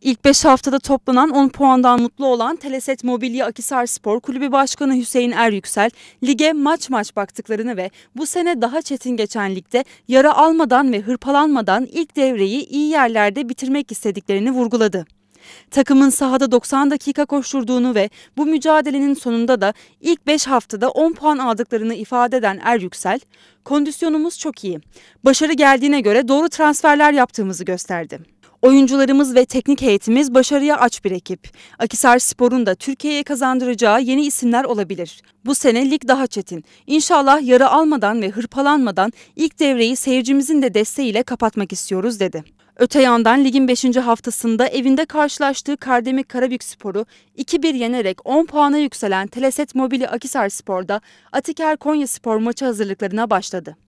İlk 5 haftada toplanan 10 puandan mutlu olan Teleset Mobilya Akisar Spor Kulübü Başkanı Hüseyin Er Yüksel, lige maç maç baktıklarını ve bu sene daha çetin geçen ligde yara almadan ve hırpalanmadan ilk devreyi iyi yerlerde bitirmek istediklerini vurguladı. Takımın sahada 90 dakika koşturduğunu ve bu mücadelenin sonunda da ilk 5 haftada 10 puan aldıklarını ifade eden Er Yüksel, kondisyonumuz çok iyi. Başarı geldiğine göre doğru transferler yaptığımızı gösterdi. Oyuncularımız ve teknik heyetimiz başarıya aç bir ekip. Akisar Spor'un da Türkiye'ye kazandıracağı yeni isimler olabilir. Bu sene lig daha çetin. İnşallah yara almadan ve hırpalanmadan ilk devreyi seyircimizin de desteğiyle kapatmak istiyoruz dedi. Öte yandan ligin 5. haftasında evinde karşılaştığı Kardemik Karabük Sporu 2-1 yenerek 10 puana yükselen Teleset Mobili Akisar Spor'da Atiker Konya Spor maçı hazırlıklarına başladı.